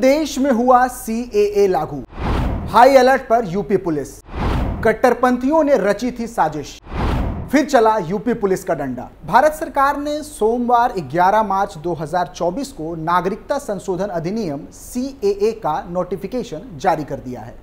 देश में हुआ सी लागू हाई अलर्ट पर यूपी पुलिस कट्टरपंथियों ने रची थी साजिश फिर चला यूपी पुलिस का डंडा भारत सरकार ने सोमवार 11 मार्च 2024 को नागरिकता संशोधन अधिनियम सी का नोटिफिकेशन जारी कर दिया है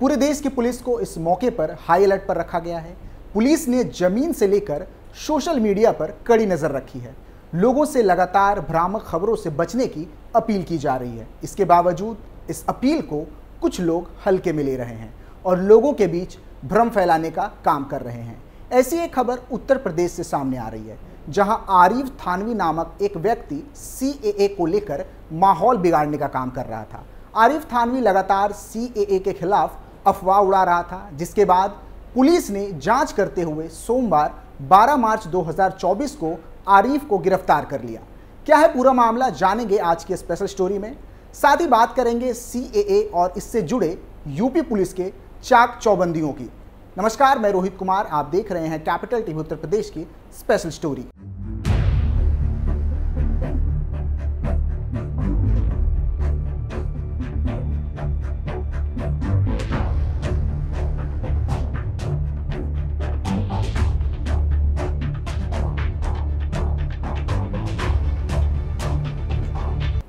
पूरे देश की पुलिस को इस मौके पर हाई अलर्ट पर रखा गया है पुलिस ने जमीन से लेकर सोशल मीडिया पर कड़ी नजर रखी है लोगों से लगातार भ्रामक खबरों से बचने की अपील की जा रही है इसके बावजूद इस अपील को कुछ लोग हल्के में ले रहे हैं और लोगों के बीच भ्रम फैलाने का काम कर रहे हैं ऐसी एक खबर उत्तर प्रदेश से सामने आ रही है जहां आरिफ थानवी नामक एक व्यक्ति सी को लेकर माहौल बिगाड़ने का काम कर रहा था आरिफ थानवी लगातार सी के खिलाफ अफवाह उड़ा रहा था जिसके बाद पुलिस ने जांच करते हुए सोमवार 12 मार्च 2024 को आरिफ को गिरफ्तार कर लिया क्या है पूरा मामला जानेंगे आज की स्पेशल स्टोरी में साथ ही बात करेंगे सी और इससे जुड़े यूपी पुलिस के चाक चौबंदियों की नमस्कार मैं रोहित कुमार आप देख रहे हैं कैपिटल टीवी उत्तर प्रदेश की स्पेशल स्टोरी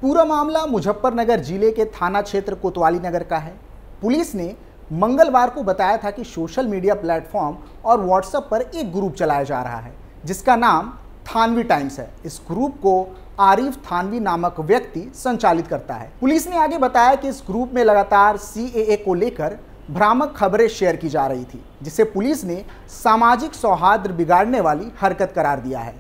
पूरा मामला मुजफ्फरनगर जिले के थाना क्षेत्र कोतवाली नगर का है पुलिस ने मंगलवार को बताया था कि सोशल मीडिया प्लेटफॉर्म और व्हाट्सएप पर एक ग्रुप चलाया जा रहा है जिसका नाम थानवी टाइम्स है इस ग्रुप को आरिफ थानवी नामक व्यक्ति संचालित करता है पुलिस ने आगे बताया कि इस ग्रुप में लगातार सी को लेकर भ्रामक खबरें शेयर की जा रही थी जिसे पुलिस ने सामाजिक सौहार्द बिगाड़ने वाली हरकत करार दिया है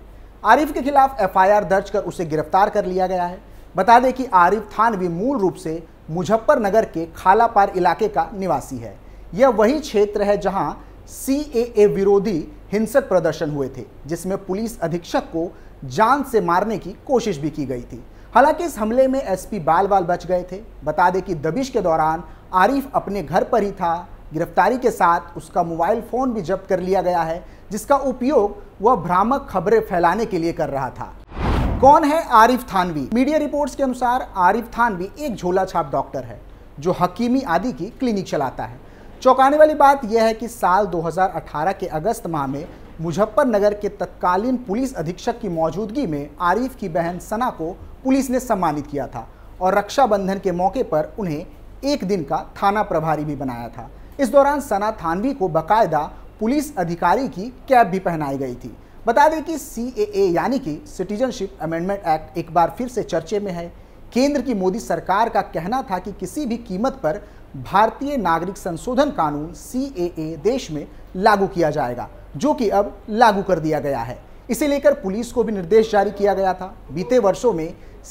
आरिफ के खिलाफ एफआईआर दर्ज कर उसे गिरफ्तार कर लिया गया है बता दें कि आरिफ थानवी मूल रूप से मुजफ्फरनगर के खालापार इलाके का निवासी है यह वही क्षेत्र है जहां सी विरोधी हिंसक प्रदर्शन हुए थे जिसमें पुलिस अधीक्षक को जान से मारने की कोशिश भी की गई थी हालांकि इस हमले में एसपी बाल बाल बच गए थे बता दें कि दबिश के दौरान आरिफ अपने घर पर ही था गिरफ्तारी के साथ उसका मोबाइल फ़ोन भी जब्त कर लिया गया है जिसका उपयोग वह भ्रामक खबरें फैलाने के लिए कर रहा था कौन है आरिफ थानवी मीडिया रिपोर्ट्स के अनुसार आरिफ थानवी एक झोला छाप डॉक्टर है जो हकीमी आदि की क्लिनिक चलाता है चौंकाने वाली बात यह है कि साल 2018 के अगस्त माह में मुजफ्फरनगर के तत्कालीन पुलिस अधीक्षक की मौजूदगी में आरिफ की बहन सना को पुलिस ने सम्मानित किया था और रक्षाबंधन के मौके पर उन्हें एक दिन का थाना प्रभारी भी बनाया था इस दौरान सना थानवी को बाकायदा पुलिस अधिकारी की कैब भी पहनाई गई थी बता दें कि सी यानी कि सिटीजनशिप अमेंडमेंट एक्ट एक बार फिर से चर्चे में है केंद्र की मोदी सरकार का कहना था कि किसी भी कीमत पर भारतीय नागरिक संशोधन कानून सी देश में लागू किया जाएगा जो कि अब लागू कर दिया गया है इसे लेकर पुलिस को भी निर्देश जारी किया गया था बीते वर्षों में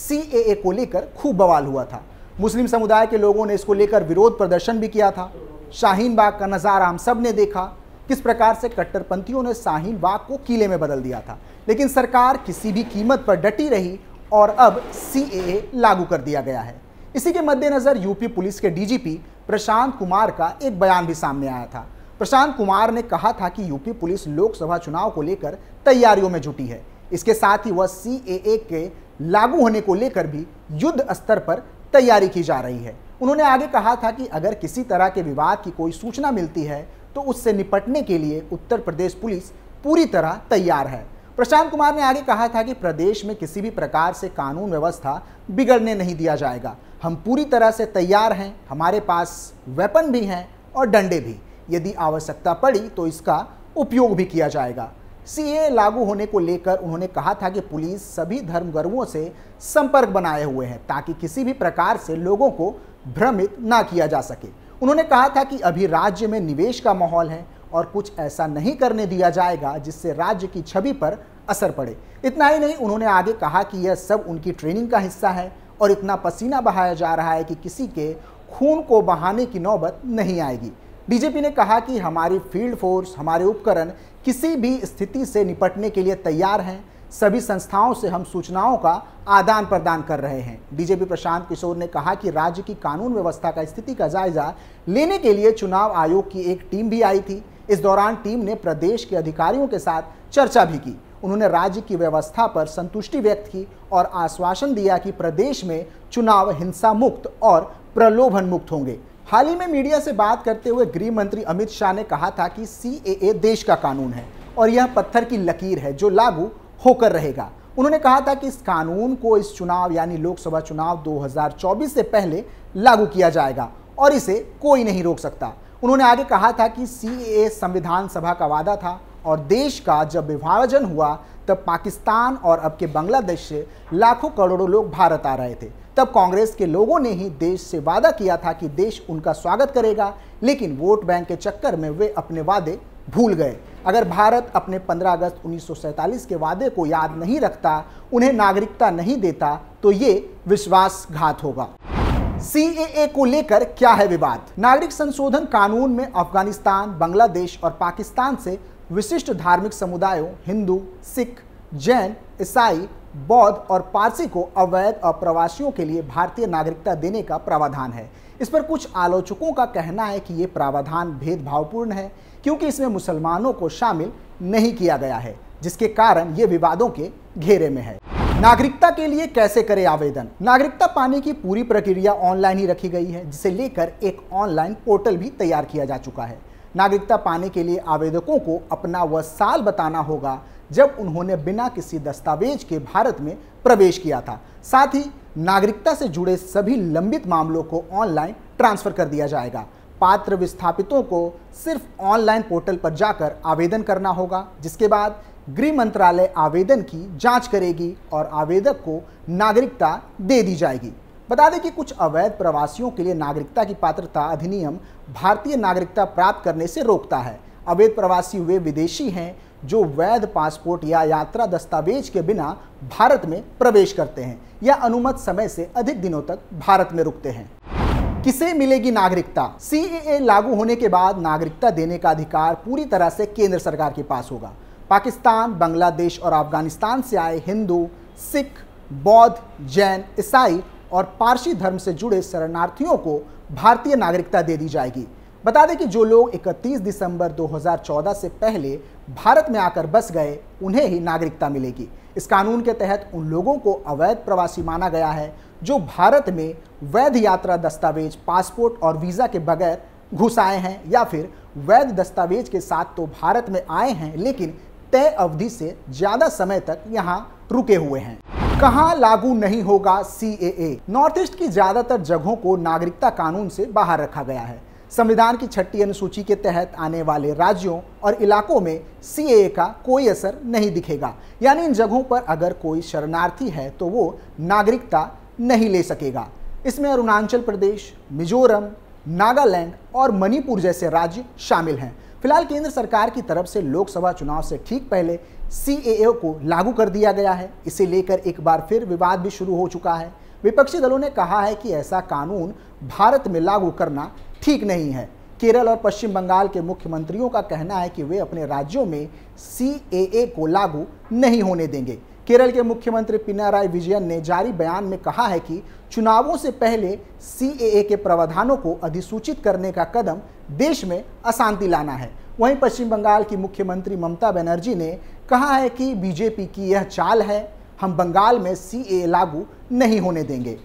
सी को लेकर खूब बवाल हुआ था मुस्लिम समुदाय के लोगों ने इसको लेकर विरोध प्रदर्शन भी किया था शाहीन बाग का नज़ारा हम सब ने देखा किस प्रकार से कट्टरपंथियों ने शाहीन बाग को किले में बदल दिया था लेकिन सरकार किसी भी कीमत पर डटी रही और अब सी लागू कर दिया गया है इसी के मद्देनज़र यूपी पुलिस के डीजीपी प्रशांत कुमार का एक बयान भी सामने आया था प्रशांत कुमार ने कहा था कि यूपी पुलिस लोकसभा चुनाव को लेकर तैयारियों में जुटी है इसके साथ ही वह सी के लागू होने को लेकर भी युद्ध स्तर पर तैयारी की जा रही है उन्होंने आगे कहा था कि अगर किसी तरह के विवाद की कोई सूचना मिलती है तो उससे निपटने के लिए उत्तर प्रदेश पुलिस पूरी तरह तैयार है प्रशांत कुमार ने आगे कहा था कि प्रदेश में किसी भी प्रकार से कानून व्यवस्था बिगड़ने नहीं दिया जाएगा हम पूरी तरह से तैयार हैं हमारे पास वेपन भी हैं और डंडे भी यदि आवश्यकता पड़ी तो इसका उपयोग भी किया जाएगा सीए लागू होने को लेकर उन्होंने कहा था कि पुलिस सभी धर्मगर्वों से संपर्क बनाए हुए हैं ताकि किसी भी प्रकार से लोगों को भ्रमित ना किया जा सके उन्होंने कहा था कि अभी राज्य में निवेश का माहौल है और कुछ ऐसा नहीं करने दिया जाएगा जिससे राज्य की छवि पर असर पड़े इतना ही नहीं उन्होंने आगे कहा कि यह सब उनकी ट्रेनिंग का हिस्सा है और इतना पसीना बहाया जा रहा है कि किसी के खून को बहाने की नौबत नहीं आएगी बीजेपी ने कहा कि हमारी फील्ड फोर्स हमारे उपकरण किसी भी स्थिति से निपटने के लिए तैयार हैं सभी संस्थाओं से हम सूचनाओं का आदान प्रदान कर रहे हैं डीजीपी प्रशांत किशोर ने कहा कि राज्य की कानून व्यवस्था का स्थिति का जायजा लेने के लिए चुनाव आयोग की एक टीम भी आई थी इस दौरान टीम ने प्रदेश के अधिकारियों के साथ चर्चा भी की उन्होंने राज्य की व्यवस्था पर संतुष्टि व्यक्त की और आश्वासन दिया कि प्रदेश में चुनाव हिंसा मुक्त और प्रलोभन मुक्त होंगे हाल ही में मीडिया से बात करते हुए गृह मंत्री अमित शाह ने कहा था कि सी देश का कानून है और यह पत्थर की लकीर है जो लागू होकर रहेगा उन्होंने कहा था कि इस कानून को इस चुनाव यानी लोकसभा चुनाव 2024 से पहले लागू किया जाएगा और इसे कोई नहीं रोक सकता उन्होंने आगे कहा था कि सी संविधान सभा का वादा था और देश का जब विभाजन हुआ तब पाकिस्तान और अब के बांग्लादेश से लाखों करोड़ों लोग भारत आ रहे थे तब कांग्रेस के लोगों ने ही देश से वादा किया था कि देश उनका स्वागत करेगा लेकिन वोट बैंक के चक्कर में वे अपने वादे भूल गए अगर भारत अपने 15 अगस्त 1947 के वादे को याद नहीं रखता उन्हें नागरिकता नहीं देता तो ये विश्वासघात होगा सी को लेकर क्या है विवाद नागरिक संशोधन कानून में अफगानिस्तान बांग्लादेश और पाकिस्तान से विशिष्ट धार्मिक समुदायों हिंदू सिख जैन ईसाई बौद्ध और पारसी को अवैध अप्रवासियों के लिए भारतीय नागरिकता देने का प्रावधान है इस पर कुछ आलोचकों का कहना है कि ये प्रावधान भेदभावपूर्ण है क्योंकि इसमें मुसलमानों को शामिल नहीं किया गया है जिसके कारण ये विवादों के घेरे में है नागरिकता के लिए कैसे करें आवेदन नागरिकता पाने की पूरी प्रक्रिया ऑनलाइन ही रखी गई है जिसे लेकर एक ऑनलाइन पोर्टल भी तैयार किया जा चुका है नागरिकता पाने के लिए आवेदकों को अपना वह साल बताना होगा जब उन्होंने बिना किसी दस्तावेज के भारत में प्रवेश किया था साथ ही नागरिकता से जुड़े सभी लंबित मामलों को ऑनलाइन ट्रांसफर कर दिया जाएगा पात्र विस्थापितों को सिर्फ ऑनलाइन पोर्टल पर जाकर आवेदन करना होगा जिसके बाद गृह मंत्रालय आवेदन की जांच करेगी और आवेदक को नागरिकता दे दी जाएगी बता दें कि कुछ अवैध प्रवासियों के लिए नागरिकता की पात्रता अधिनियम भारतीय नागरिकता प्राप्त करने से रोकता है अवैध प्रवासी वे विदेशी हैं जो वैध पासपोर्ट या यात्रा दस्तावेज के बिना भारत में प्रवेश करते हैं या अनुमत समय से अधिक दिनों तक भारत में रुकते हैं किसे मिलेगी नागरिकता सीएए e लागू होने के बाद नागरिकता देने का अधिकार पूरी तरह से केंद्र सरकार के पास होगा पाकिस्तान बांग्लादेश और अफगानिस्तान से आए हिंदू सिख बौद्ध जैन ईसाई और पारसी धर्म से जुड़े शरणार्थियों को भारतीय नागरिकता दे दी जाएगी बता दें कि जो लोग 31 दिसंबर 2014 से पहले भारत में आकर बस गए उन्हें ही नागरिकता मिलेगी इस कानून के तहत उन लोगों को अवैध प्रवासी माना गया है जो भारत में वैध यात्रा दस्तावेज पासपोर्ट और वीज़ा के बगैर घुस आए हैं या फिर वैध दस्तावेज के साथ तो भारत में आए हैं लेकिन तय अवधि से ज़्यादा समय तक यहाँ रुके हुए हैं कहाँ लागू नहीं होगा सी नॉर्थ ईस्ट की ज़्यादातर जगहों को नागरिकता कानून से बाहर रखा गया है संविधान की छठी अनुसूची के तहत आने वाले राज्यों और इलाकों में सी का कोई असर नहीं दिखेगा यानी इन जगहों पर अगर कोई शरणार्थी है तो वो नागरिकता नहीं ले सकेगा इसमें अरुणाचल प्रदेश मिजोरम नागालैंड और मणिपुर जैसे राज्य शामिल हैं फिलहाल केंद्र सरकार की तरफ से लोकसभा चुनाव से ठीक पहले सी को लागू कर दिया गया है इसे लेकर एक बार फिर विवाद भी शुरू हो चुका है विपक्षी दलों ने कहा है कि ऐसा कानून भारत में लागू करना ठीक नहीं है केरल और पश्चिम बंगाल के मुख्यमंत्रियों का कहना है कि वे अपने राज्यों में सी को लागू नहीं होने देंगे केरल के मुख्यमंत्री पिनाराय विजयन ने जारी बयान में कहा है कि चुनावों से पहले सी के प्रावधानों को अधिसूचित करने का कदम देश में अशांति लाना है वहीं पश्चिम बंगाल की मुख्यमंत्री ममता बनर्जी ने कहा है कि बीजेपी की यह चाल है हम बंगाल में सी लागू नहीं होने देंगे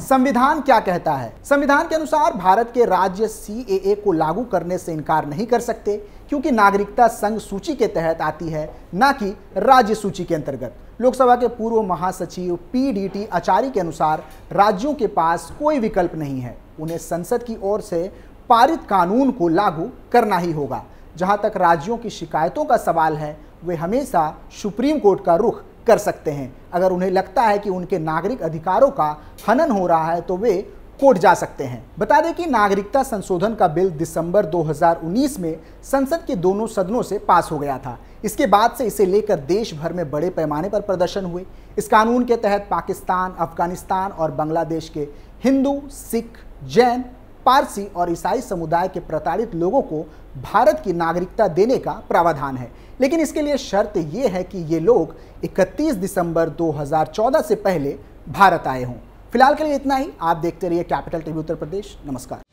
संविधान क्या कहता है संविधान के अनुसार भारत के राज्य सी को लागू करने से इनकार नहीं कर सकते क्योंकि नागरिकता संघ सूची के तहत आती है न कि राज्य सूची के अंतर्गत लोकसभा के पूर्व महासचिव पीडीटी आचार्य के अनुसार राज्यों के पास कोई विकल्प नहीं है उन्हें संसद की ओर से पारित कानून को लागू करना ही होगा जहां तक राज्यों की शिकायतों का सवाल है वे हमेशा सुप्रीम कोर्ट का रुख कर सकते हैं अगर उन्हें लगता है कि उनके नागरिक अधिकारों का हनन हो रहा है तो वे कोर्ट जा सकते हैं बता दें कि नागरिकता संशोधन का बिल दिसंबर 2019 में संसद के दोनों सदनों से पास हो गया था इसके बाद से इसे लेकर देश भर में बड़े पैमाने पर प्रदर्शन हुए इस कानून के तहत पाकिस्तान अफगानिस्तान और बांग्लादेश के हिंदू सिख जैन पारसी और ईसाई समुदाय के प्रताड़ित लोगों को भारत की नागरिकता देने का प्रावधान है लेकिन इसके लिए शर्त ये है कि ये लोग 31 दिसंबर 2014 से पहले भारत आए हों फिलहाल के लिए इतना ही आप देखते रहिए कैपिटल टीवी उत्तर प्रदेश नमस्कार